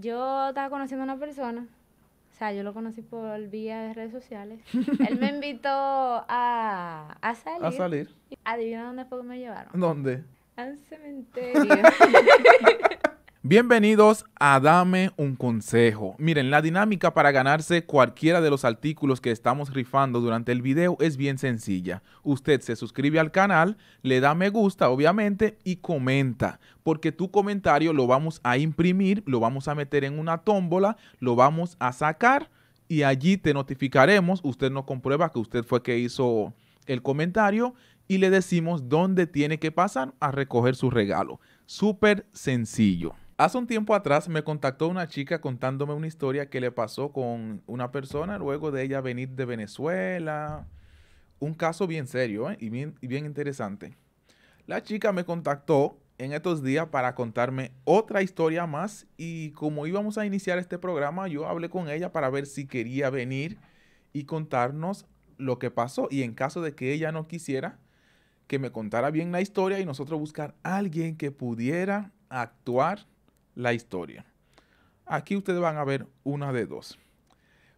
yo estaba conociendo a una persona, o sea, yo lo conocí por vía de redes sociales. Él me invitó a, a salir. A salir. Adivina dónde fue que me llevaron. ¿Dónde? Al cementerio. Bienvenidos a Dame un Consejo. Miren, la dinámica para ganarse cualquiera de los artículos que estamos rifando durante el video es bien sencilla. Usted se suscribe al canal, le da me gusta obviamente y comenta, porque tu comentario lo vamos a imprimir, lo vamos a meter en una tómbola, lo vamos a sacar y allí te notificaremos. Usted no comprueba que usted fue que hizo el comentario y le decimos dónde tiene que pasar a recoger su regalo. Súper sencillo. Hace un tiempo atrás me contactó una chica contándome una historia que le pasó con una persona luego de ella venir de Venezuela. Un caso bien serio ¿eh? y, bien, interesante. La chica me contactó en estos días para contarme otra historia más y como íbamos a iniciar este programa, yo hablé con ella para ver si quería venir y contarnos lo que pasó y en caso de que ella no quisiera, que me contara bien la historia y nosotros buscar a alguien que pudiera actuar la historia. Aquí ustedes van a ver una de dos.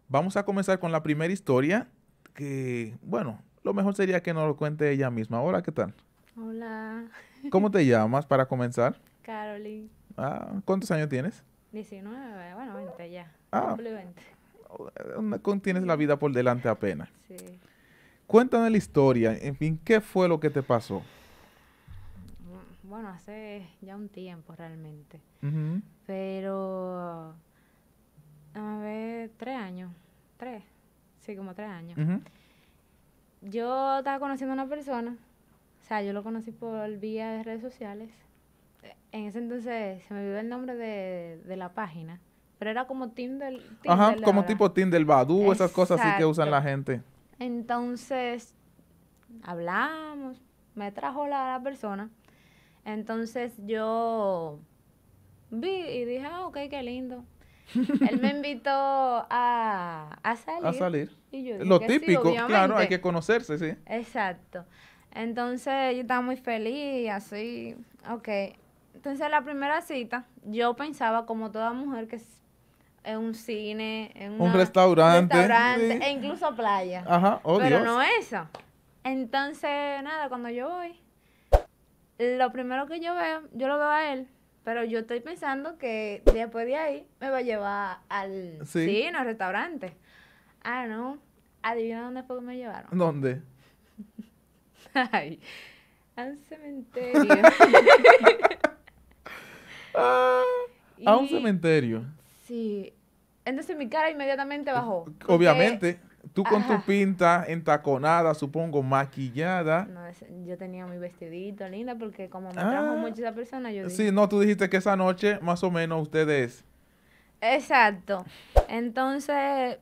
Vamos a comenzar con la primera historia, que bueno, lo mejor sería que nos lo cuente ella misma. Hola, ¿qué tal? Hola. ¿Cómo te llamas para comenzar? Caroline. Ah, ¿Cuántos años tienes? 19, bueno, 20 ya. Ah, Tienes la vida por delante apenas. Sí. Cuéntanos la historia, en fin, ¿qué fue lo que te pasó? bueno, hace ya un tiempo realmente. Pero, a ver, tres años, tres, sí, como tres años. Yo estaba conociendo a una persona, o sea, yo lo conocí por vía de redes sociales. En ese entonces se me olvidó el nombre de, la página, pero era como Tinder. Tinder Ajá, como tipo Tinder, Badu, esas cosas así que usan la gente. Entonces, hablamos, me trajo la, la persona entonces yo vi y dije, ah, ok, qué lindo. Él me invitó a, a salir. A salir. Y Lo típico, claro, hay que conocerse, sí. Exacto. Entonces yo estaba muy feliz, así, ok. Entonces la primera cita, yo pensaba como toda mujer que es un cine, en un restaurante, restaurante e incluso playa. Ajá, oh, Pero no eso. Entonces, nada, cuando yo voy, lo primero que yo veo, yo lo veo a él, pero yo estoy pensando que después de ahí me va a llevar al sí. cine, al restaurante. Ah, no. Adivina dónde fue me llevaron. ¿Dónde? Ay, a un cementerio. Ah, a un cementerio. Sí. Entonces mi cara inmediatamente bajó. Obviamente tú con tu pinta entaconada, supongo, maquillada. No, yo tenía mi vestidito linda porque como me ah. trajo mucho esa persona, yo Sí, no, tú dijiste que esa noche más o menos ustedes... Exacto. Entonces,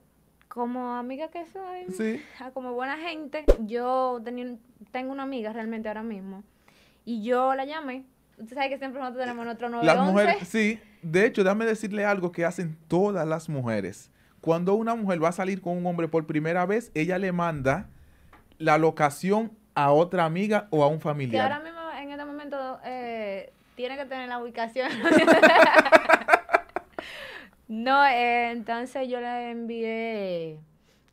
como amiga que soy, ah, como buena gente, yo tengo una amiga realmente ahora mismo y yo la llamé. Usted sabe que siempre nosotros tenemos nuestro otro Las sí. De hecho, déjame decirle algo que hacen todas las mujeres cuando una mujer va a salir con un hombre por primera vez, ella le manda la locación a otra amiga o a un familiar. Que ahora mismo, en este momento, eh, tiene que tener la ubicación. no, eh, entonces yo le envié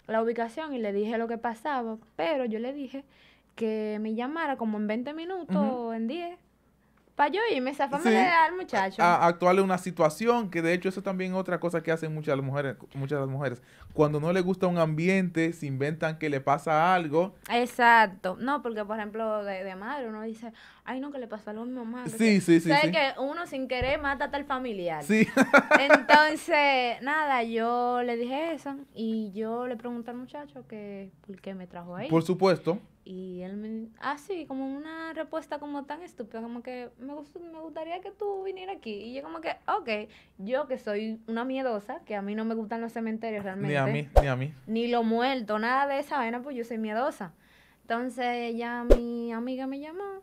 la ubicación y le dije lo que pasaba, pero yo le dije que me llamara como en 20 minutos o en 10 para yo irme, al muchacho. A, actuarle una situación, que de hecho eso también es otra cosa que hacen muchas las mujeres, muchas las mujeres. Cuando no le gusta un ambiente, se inventan que le pasa algo. Exacto. No, porque por ejemplo, de, madre uno dice, ay no, que le pasó algo a mi mamá. Sí, sí, sí. Sabes que uno sin querer mata tal familiar. Sí. Entonces, nada, yo le dije eso y yo le pregunté al muchacho que por qué me trajo ahí. Por supuesto. Y él me así, ah, como una respuesta como tan estúpida, como que me, me gustaría que tú vinieras aquí. Y yo como que, ok, yo que soy una miedosa, que a mí no me gustan los cementerios realmente. Ni a mí, ni a mí. Ni lo muerto, nada de esa vaina, pues yo soy miedosa. Entonces ya mi amiga me llamó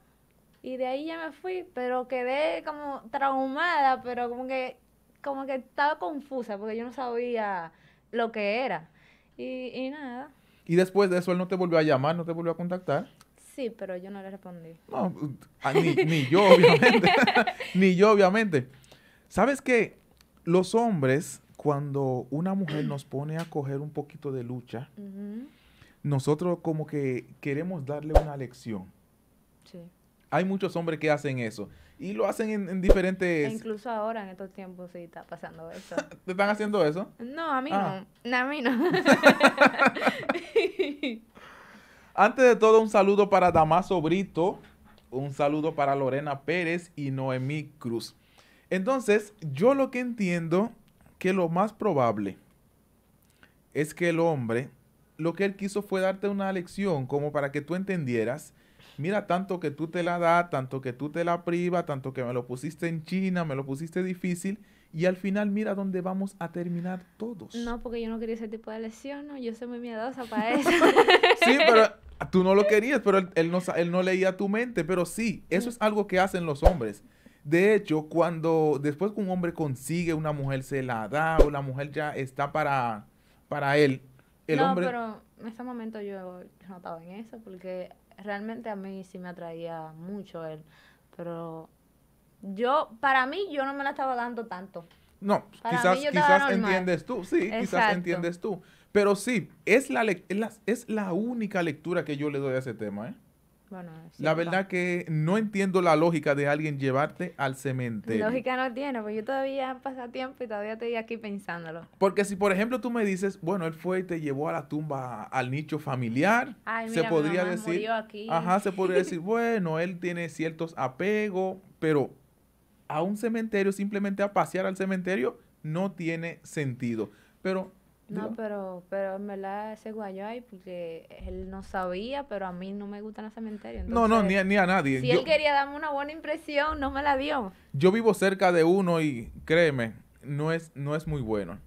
y de ahí ya me fui, pero quedé como traumada, pero como que, como que estaba confusa porque yo no sabía lo que era. Y, y nada. Y después de eso él no te volvió a llamar, no te volvió a contactar. Sí, pero yo no le respondí. No, ah, ni, yo, obviamente. ni yo, obviamente. ¿Sabes qué? Los hombres, cuando una mujer nos pone a coger un poquito de lucha, nosotros como que queremos darle una lección. Sí hay muchos hombres que hacen eso. Y lo hacen en, diferentes... E incluso ahora, en estos tiempos, sí está pasando eso. ¿Te están haciendo eso? No, a mí ah. no. A mí no. Antes de todo, un saludo para Damaso Brito. Un saludo para Lorena Pérez y Noemí Cruz. Entonces, yo lo que entiendo que lo más probable es que el hombre, lo que él quiso fue darte una lección como para que tú entendieras mira, tanto que tú te la das, tanto que tú te la privas, tanto que me lo pusiste en China, me lo pusiste difícil, y al final mira dónde vamos a terminar todos. No, porque yo no quería ese tipo de lesión, yo soy muy miedosa para eso. sí, pero tú no lo querías, pero él, no, él no leía tu mente, pero sí, eso es mm. algo que hacen los hombres. De hecho, cuando después que un hombre consigue una mujer, se la da o la mujer ya está para, para él, el no, pero en ese momento yo no estaba en eso, porque realmente a mí sí me atraía mucho él, pero yo, para mí, yo no me la estaba dando tanto. No, para quizás, quizás entiendes tú, sí, quizás entiendes tú. Pero sí, es la, es es la única lectura que yo le doy a ese tema, ¿eh? la verdad que no entiendo la lógica de alguien llevarte al cementerio. Lógica no tiene, pues yo todavía pasa tiempo y todavía estoy aquí pensándolo. Porque si, por ejemplo, tú me dices, bueno, él fue y te llevó a la tumba, al nicho familiar, se podría decir, ajá, se podría decir, bueno, él tiene ciertos apegos, pero a un cementerio, simplemente a pasear al cementerio, no tiene sentido. Pero no, pero, pero en verdad ese guayay, porque él no sabía, pero a mí no me gustan los cementerios. no, no, ni a, nadie. Si él quería darme una buena impresión, no me la dio. Yo vivo cerca de uno y créeme, no es, no es muy bueno.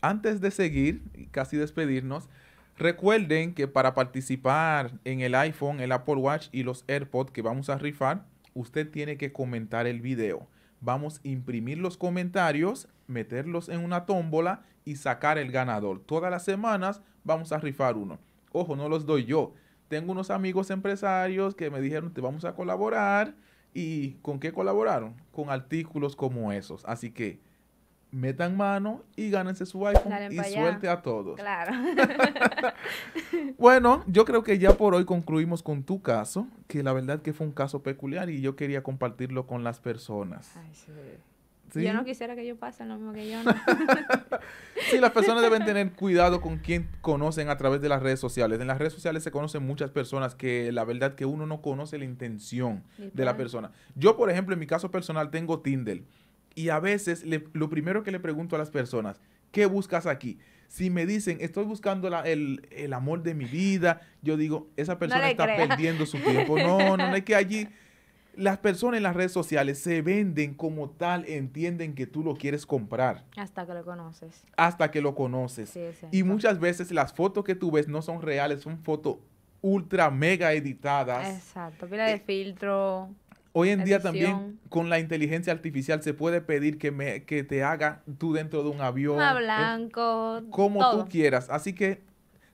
Antes de seguir, casi despedirnos, recuerden que para participar en el iPhone, el Apple Watch y los AirPods que vamos a rifar, usted tiene que comentar el video. Vamos a imprimir los comentarios, meterlos en una tómbola y sacar el ganador. Todas las semanas vamos a rifar uno. Ojo, no los doy yo. Tengo unos amigos empresarios que me dijeron, te vamos a colaborar. ¿Y con qué colaboraron? Con artículos como esos. Así que metan mano y gánense su iPhone y suelte a todos. Claro. bueno, yo creo que ya por hoy concluimos con tu caso, que la verdad que fue un caso peculiar y yo quería compartirlo con las personas. Yo no quisiera que yo pase lo mismo que yo. sí, las personas deben tener cuidado con quién conocen a través de las redes sociales. En las redes sociales se conocen muchas personas que la verdad que uno no conoce la intención de la persona. Yo, por ejemplo, en mi caso personal tengo Tinder y a veces lo primero que le pregunto a las personas, ¿qué buscas aquí? Si me dicen, estoy buscando el, amor de mi vida, yo digo, esa persona está perdiendo su tiempo. No, no, no es que allí las personas en las redes sociales se venden como tal, entienden que tú lo quieres comprar. Hasta que lo conoces. Hasta que lo conoces. y muchas veces las fotos que tú ves no son reales, son fotos ultra mega editadas. Exacto, pila eh, de filtro. Hoy en día también con la inteligencia artificial se puede pedir que, me, que te haga tú dentro de un avión. blanco. Eh, como tú quieras. Así que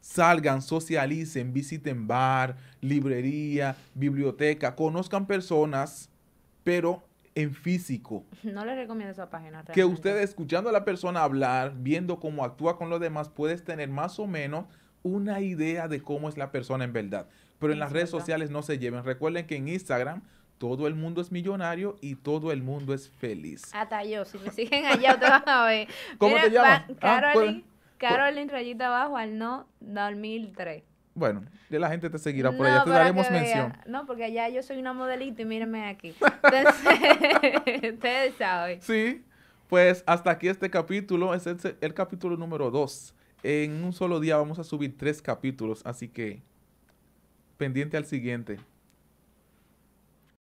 Salgan, socialicen, visiten bar, librería, biblioteca, conozcan personas, pero en físico. No le recomiendo esa página. Que ustedes, escuchando a la persona hablar, viendo cómo actúa con los demás, puedes tener más o menos una idea de cómo es la persona en verdad. Pero en las redes sociales no se lleven. Recuerden que en Instagram todo el mundo es millonario y todo el mundo es feliz. Hasta yo, si me siguen allá, te van a ver. ¿Cómo te llamas? Ah, Caroline. Carolyn rayita abajo al no 2003. Bueno, de la gente te seguirá por allá, te daremos mención. No, porque allá yo soy una modelita y mírenme aquí. Entonces, ustedes saben. Sí, pues hasta aquí este capítulo, es el, el capítulo número 2. En un solo día vamos a subir tres capítulos, así que pendiente al siguiente.